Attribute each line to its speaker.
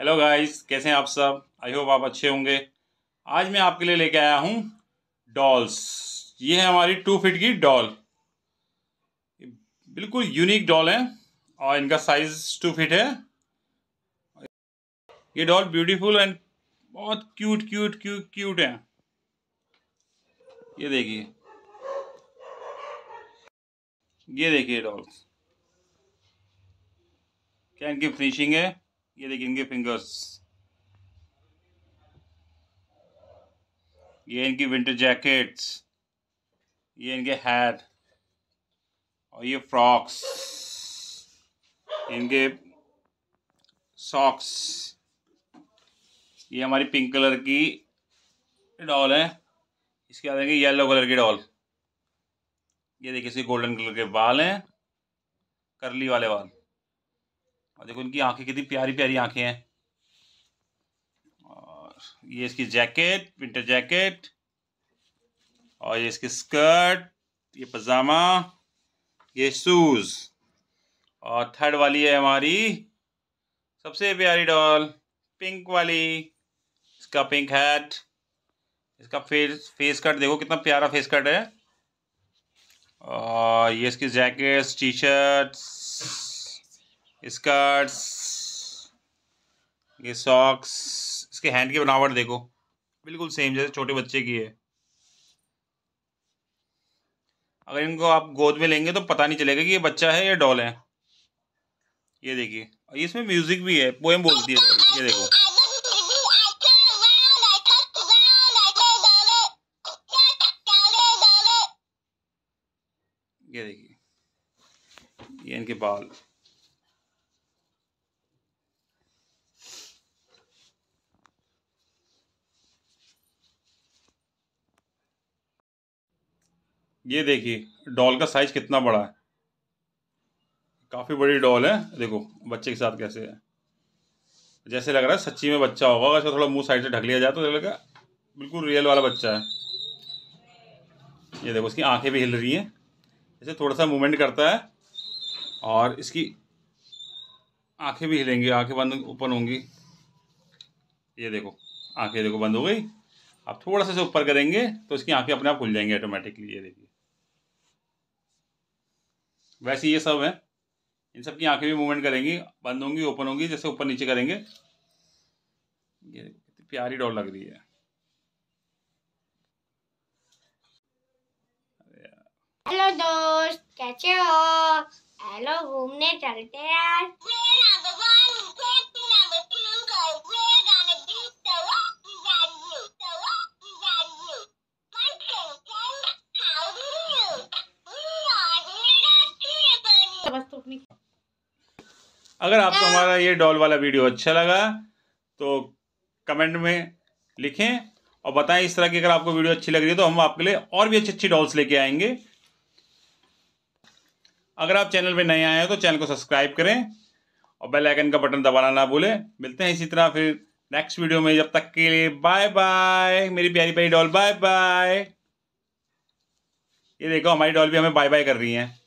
Speaker 1: hello guys कैसे हैं आप सब आई होप आप अच्छे होंगे आज मैं आपके लिए लेके आया हूँ डॉल्स ये है हमारी टू फिट की डॉल बिल्कुल यूनिक डॉल है और इनका साइज टू फिट है ये डॉल ब्यूटीफुल एंड बहुत क्यूट क्यूट क्यूट क्यूट है ये देखिए ये देखिए डॉल्स क्या इनकी फिनिशिंग है ये देखिए इनके फिंगर्स ये इनकी विंटर जैकेट्स ये इनके हैट और ये फ्रॉक्स इनके सॉक्स ये हमारी पिंक कलर की डॉल है इसके बाद देखिए येलो कलर की डॉल ये देखिए इसके गोल्डन कलर के बाल हैं करली वाले बाल और देखो इनकी आंखें कितनी प्यारी प्यारी आंखें हैं और ये इसकी जैकेट विंटर जैकेट और ये इसकी स्कर्ट ये पजामा ये शूज और थर्ड वाली है हमारी सबसे प्यारी डॉल पिंक वाली इसका पिंक हैट इसका फेस फेस कट देखो कितना प्यारा फेस कट है और ये इसकी जैकेट्स टी शर्ट्स स्कर्ट्स ये सॉक्स इसके हैंड की बनावट देखो बिल्कुल सेम जैसे छोटे बच्चे की है अगर इनको आप गोद में लेंगे तो पता नहीं चलेगा कि ये बच्चा है या डॉल है ये देखिए और इसमें म्यूजिक भी है पोएम बोलती है ये देखो ये देखिए ये इनके बाल ये देखिए डॉल का साइज कितना बड़ा है काफ़ी बड़ी डॉल है देखो बच्चे के साथ कैसे है जैसे लग रहा है सच्ची में बच्चा होगा अगर इसको थोड़ा मुंह साइड से ढक लिया जाए तो लगेगा बिल्कुल रियल वाला बच्चा है ये देखो इसकी आंखें भी हिल रही हैं जैसे थोड़ा सा मूवमेंट करता है और इसकी आंखें भी हिलेंगी आंखें बंद ओपन होंगी ये देखो आंखें देखो बंद हो गई आप थोड़ा सा इसे ऊपर करेंगे तो इसकी आंखें अपने आप खुल जाएंगी ऑटोमेटिकली ये देखिए वैसे ये सब है इन सब की आंखें भी मूवमेंट करेंगी बंद होंगी ओपन होंगी जैसे ऊपर नीचे करेंगे ये प्यारी डॉल लग रही है हेलो दोस्त कैसे हो हेलो घूमने चलते हैं बस तो अपनी अगर आपको हमारा ये डॉल वाला वीडियो अच्छा लगा तो कमेंट में लिखें और बताएं इस तरह की अगर आपको वीडियो अच्छी लग रही है तो हम आपके लिए और भी अच्छी अच्छी डॉल्स लेके आएंगे अगर आप चैनल पे नए आए हैं तो चैनल को सब्सक्राइब करें और बेल आइकन का बटन दबाना ना भूलें मिलते हैं इसी तरह फिर नेक्स्ट वीडियो में जब तक के लिए बाय बाय मेरी प्यारी प्यारी डॉल बाय बाय ये देखो हमारी डॉल भी हमें बाय बाय कर रही हैं